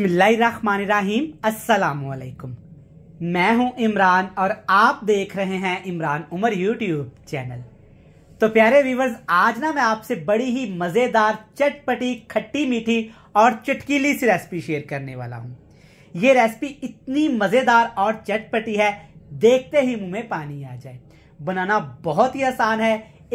बिस्मिल्लाम वालेकुम मैं हूं इमरान और आप देख रहे हैं इमरान उमर यूट्यूब चैनल तो प्यारे व्यूवर्स आज ना मैं आपसे बड़ी ही मज़ेदार चटपटी खट्टी मीठी और चटकीली सी रेसिपी शेयर करने वाला हूं ये रेसिपी इतनी मज़ेदार और चटपटी है देखते ही मुंह में पानी आ जाए बनाना बहुत ही आसान है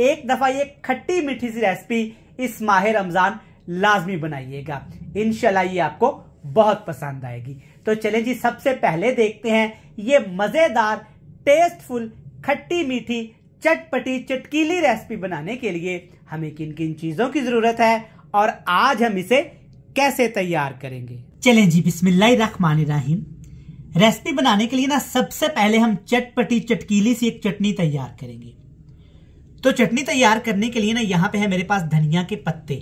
एक दफ़ा ये खट्टी मीठी सी रेसिपी इस माह रमज़ान लाजमी बनाइएगा इनशाला ये आपको बहुत पसंद आएगी तो चले जी सबसे पहले देखते हैं ये मज़ेदार टेस्टफुल खट्टी मीठी चटपटी चटकीली रेसिपी बनाने के लिए हमें किन किन चीज़ों की ज़रूरत है और आज हम इसे कैसे तैयार करेंगे चले जी बिस्मिल्लाहिर्रहमानिर्रहीम रेसिपी बनाने के लिए ना सबसे पहले हम चटपटी चटकीली सी एक चटनी तैयार करेंगे तो चटनी तैयार करने के लिए ना यहाँ पे है मेरे पास धनिया के पत्ते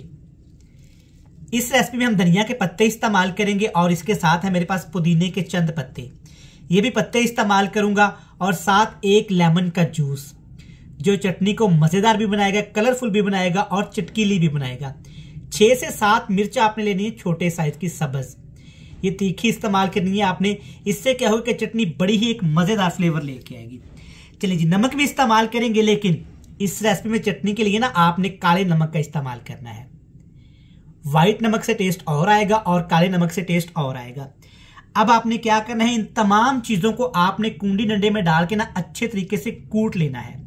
इस रेसिपी में हम धनिया के पत्ते इस्तेमाल करेंगे और इसके साथ है मेरे पास पुदीने के चंद पत्ते ये भी पत्ते इस्तेमाल करूंगा और साथ एक लेमन का जूस जो चटनी को मज़ेदार भी बनाएगा कलरफुल भी बनाएगा और चटकीली भी बनाएगा छह से सात मिर्च आपने लेनी है छोटे साइज की सब्ज़ ये तीखी इस्तेमाल करनी है आपने इससे क्या होगा कि चटनी बड़ी ही एक मज़ेदार फ्लेवर लेके आएगी चलिए जी नमक भी इस्तेमाल करेंगे लेकिन इस रेसिपी में चटनी के लिए ना आपने काले नमक का इस्तेमाल करना है व्हाइट नमक से टेस्ट और आएगा और काले नमक से टेस्ट और आएगा अब आपने क्या करना है इन तमाम चीजों को आपने कुंडी डंडे में डाल के ना अच्छे तरीके से कूट लेना है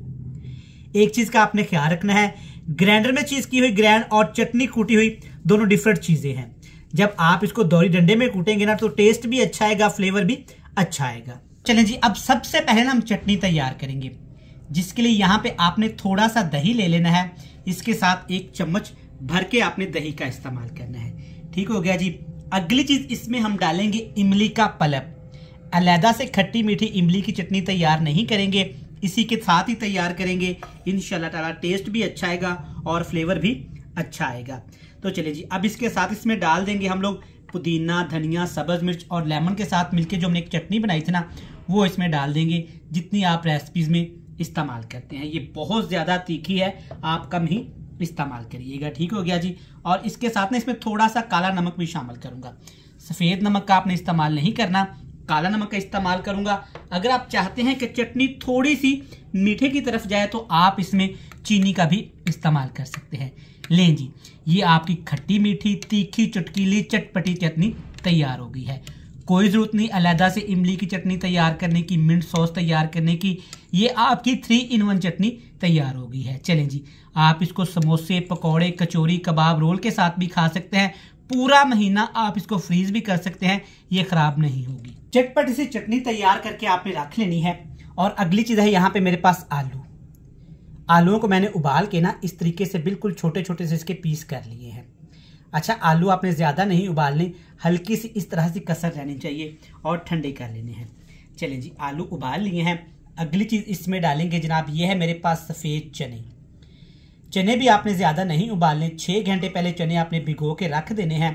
एक चीज का आपने ख्याल रखना है ग्राइंडर में चीज की हुई ग्रैंड और चटनी कूटी हुई दोनों डिफरेंट चीजें हैं जब आप इसको दौरी डंडे में कूटेंगे ना तो टेस्ट भी अच्छा आएगा फ्लेवर भी अच्छा आएगा चले जी अब सबसे पहले हम चटनी तैयार करेंगे जिसके लिए यहाँ पे आपने थोड़ा सा दही ले लेना है इसके साथ एक चम्मच भर के आपने दही का इस्तेमाल करना है ठीक हो गया जी अगली चीज़ इसमें हम डालेंगे इमली का पलप अलहदा से खट्टी मीठी इमली की चटनी तैयार नहीं करेंगे इसी के साथ ही तैयार करेंगे इन ताला टेस्ट भी अच्छा आएगा और फ्लेवर भी अच्छा आएगा तो चलिए जी अब इसके साथ इसमें डाल देंगे हम लोग पुदीना धनिया सब्ज मिर्च और लेमन के साथ मिलके जो हमने एक चटनी बनाई थी ना वो इसमें डाल देंगे जितनी आप रेसिपीज़ में इस्तेमाल करते हैं ये बहुत ज़्यादा तीखी है आप कम ही इस्तेमाल करिएगा ठीक हो गया जी और इसके साथ में इसमें थोड़ा सा काला नमक भी शामिल करूंगा सफ़ेद नमक का आपने इस्तेमाल नहीं करना काला नमक का इस्तेमाल करूंगा अगर आप चाहते हैं कि चटनी थोड़ी सी मीठे की तरफ जाए तो आप इसमें चीनी का भी इस्तेमाल कर सकते हैं लें जी ये आपकी खट्टी मीठी तीखी चुटकीली चटपटी चटनी तैयार हो गई है कोई ज़रूरत नहीं अलहदा से इमली की चटनी तैयार करने की मिंट सॉस तैयार करने की ये आपकी थ्री इन वन चटनी तैयार हो गई है चलें जी आप इसको समोसे पकौड़े कचौरी कबाब रोल के साथ भी खा सकते हैं पूरा महीना आप इसको फ्रीज भी कर सकते हैं ये ख़राब नहीं होगी चटपट इसे चटनी तैयार करके आपने रख लेनी है और अगली चीज़ है यहाँ पे मेरे पास आलू आलुओं को मैंने उबाल के ना इस तरीके से बिल्कुल छोटे छोटे से इसके पीस कर लिए हैं अच्छा आलू आपने ज़्यादा नहीं उबालने हल्की सी इस तरह से कसर रहनी चाहिए और ठंडे कर लेने हैं चलें जी आलू उबाल लिए हैं अगली चीज़ इसमें डालेंगे जनाब ये है मेरे पास सफ़ेद चने चने भी आपने ज़्यादा नहीं उबालने छः घंटे पहले चने आपने भिगो के रख देने हैं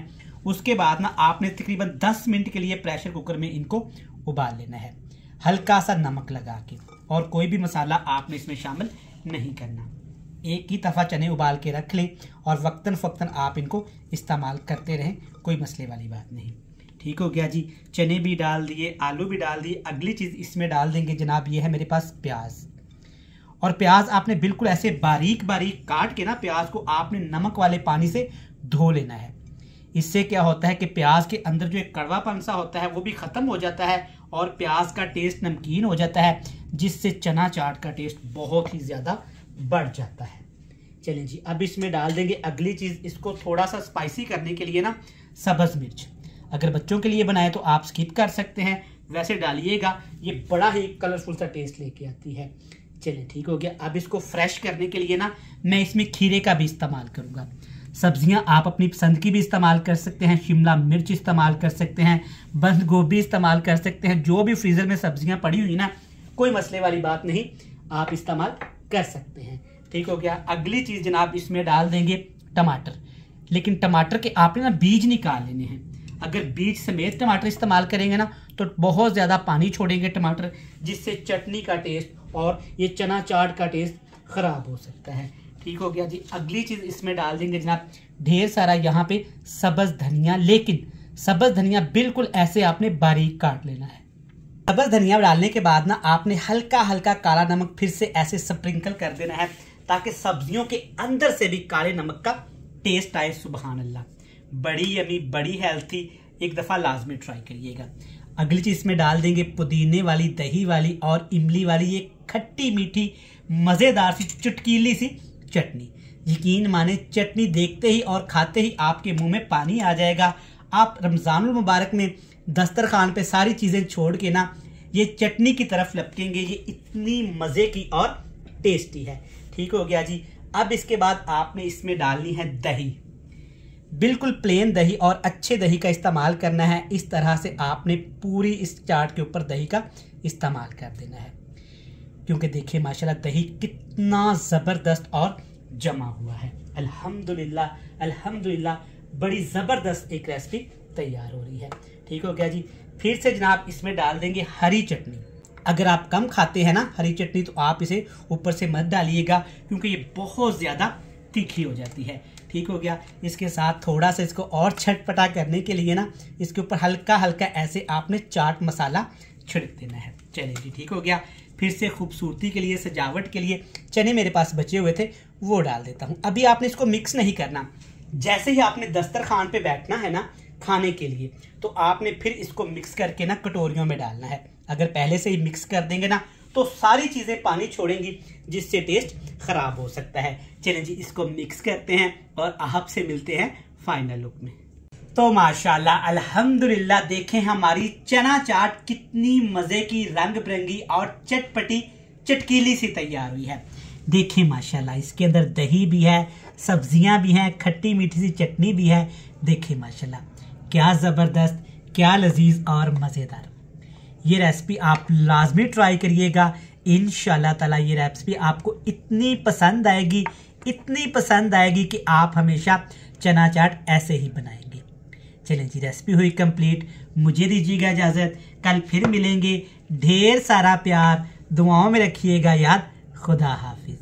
उसके बाद ना आपने तकरीबन दस मिनट के लिए प्रेशर कुकर में इनको उबाल लेना है हल्का सा नमक लगा के और कोई भी मसाला आपने इसमें शामिल नहीं करना एक ही दफ़ा चने उबाल के रख लें और वक्ता फ़क्ता आप इनको इस्तेमाल करते रहें कोई मसले वाली बात नहीं ठीक हो गया जी चने भी डाल दिए आलू भी डाल दिए अगली चीज़ इसमें डाल देंगे जनाब ये है मेरे पास प्याज और प्याज आपने बिल्कुल ऐसे बारीक बारीक काट के ना प्याज को आपने नमक वाले पानी से धो लेना है इससे क्या होता है कि प्याज के अंदर जो एक कड़वापन सा होता है वो भी ख़त्म हो जाता है और प्याज का टेस्ट नमकीन हो जाता है जिससे चना चाट का टेस्ट बहुत ही ज़्यादा बढ़ जाता है चलिए जी अब इसमें डाल देंगे अगली चीज़ इसको थोड़ा सा स्पाइसी करने के लिए ना सब्ज़ मिर्च अगर बच्चों के लिए बनाए तो आप स्किप कर सकते हैं वैसे डालिएगा ये बड़ा ही कलरफुल सा टेस्ट लेके आती है चलिए ठीक हो गया अब इसको फ्रेश करने के लिए ना मैं इसमें खीरे का भी इस्तेमाल करूँगा सब्जियां आप अपनी पसंद की भी इस्तेमाल कर सकते हैं शिमला मिर्च इस्तेमाल कर सकते हैं बंद गोभी इस्तेमाल कर सकते हैं जो भी फ्रीज़र में सब्जियां पड़ी हुई ना कोई मसले वाली बात नहीं आप इस्तेमाल कर सकते हैं ठीक हो गया अगली चीज़ जनाब इसमें डाल देंगे टमाटर लेकिन टमाटर के आपने ना बीज निकाल लेने हैं अगर बीज समेत टमाटर इस्तेमाल करेंगे ना तो बहुत ज़्यादा पानी छोड़ेंगे टमाटर जिससे चटनी का टेस्ट और ये चना चाट का टेस्ट ख़राब हो सकता है ठीक हो गया जी अगली चीज़ इसमें डाल देंगे जनाब ढेर सारा यहाँ पे सब्ज़ धनिया लेकिन सब्ज़ धनिया बिल्कुल ऐसे आपने बारीक काट लेना है अबर धनिया डालने के बाद ना आपने हल्का हल्का काला नमक फिर से ऐसे स्प्रिंकल कर देना है ताकि सब्जियों के अंदर से भी काले नमक का टेस्ट आए सुबह अल्लाह बड़ी यमी बड़ी हेल्थी एक दफ़ा लाजमी ट्राई करिएगा अगली चीज़ में डाल देंगे पुदीने वाली दही वाली और इमली वाली ये खट्टी मीठी मज़ेदार सी चुटकीली सी चटनी यकीन माने चटनी देखते ही और खाते ही आपके मुंह में पानी आ जाएगा आप रमज़ान मुबारक में दस्तरखान पे सारी चीज़ें छोड़ के ना ये चटनी की तरफ लपकेंगे ये इतनी मज़े की और टेस्टी है ठीक हो गया जी अब इसके बाद आपने इसमें डालनी है दही बिल्कुल प्लेन दही और अच्छे दही का इस्तेमाल करना है इस तरह से आपने पूरी इस चाट के ऊपर दही का इस्तेमाल कर देना है क्योंकि देखिए माशाल्लाह दही कितना ज़बरदस्त और जमा हुआ है अल्हम्दुलिल्लाह अल्हम्दुलिल्लाह बड़ी ज़बरदस्त एक रेसिपी तैयार हो रही है ठीक हो गया जी फिर से जनाब इसमें डाल देंगे हरी चटनी अगर आप कम खाते हैं ना हरी चटनी तो आप इसे ऊपर से मत डालिएगा क्योंकि ये बहुत ज़्यादा तीखी हो जाती है ठीक हो गया इसके साथ थोड़ा सा इसको और छटपटा करने के लिए ना इसके ऊपर हल्का हल्का ऐसे आपने चाट मसाला छिड़क देना है चलिए जी ठीक हो गया फिर से खूबसूरती के लिए सजावट के लिए चने मेरे पास बचे हुए थे वो डाल देता हूँ अभी आपने इसको मिक्स नहीं करना जैसे ही आपने दस्तरखान पे बैठना है ना खाने के लिए तो आपने फिर इसको मिक्स करके ना कटोरियों में डालना है अगर पहले से ही मिक्स कर देंगे ना तो सारी चीज़ें पानी छोड़ेंगी जिससे टेस्ट ख़राब हो सकता है चलें जी इसको मिक्स करते हैं और आपसे मिलते हैं फाइनल लुक में तो माशाल्लाह अल्हम्दुलिल्लाह देखें हमारी चना चाट कितनी मज़े की रंग बिरंगी और चटपटी चटकीली सी तैयार हुई है देखें माशाल्लाह इसके अंदर दही भी है सब्जियां भी हैं खट्टी मीठी सी चटनी भी है देखें माशाल्लाह क्या ज़बरदस्त क्या लजीज और मज़ेदार ये रेसिपी आप लाजमी ट्राई करिएगा इन ताला ये रेसिपी आपको इतनी पसंद आएगी इतनी पसंद आएगी कि आप हमेशा चना चाट ऐसे ही बनाएंगे चलें जी रेसिपी हुई कंप्लीट मुझे दीजिएगा इजाज़त कल फिर मिलेंगे ढेर सारा प्यार दुआओं में रखिएगा याद खुदा हाफिज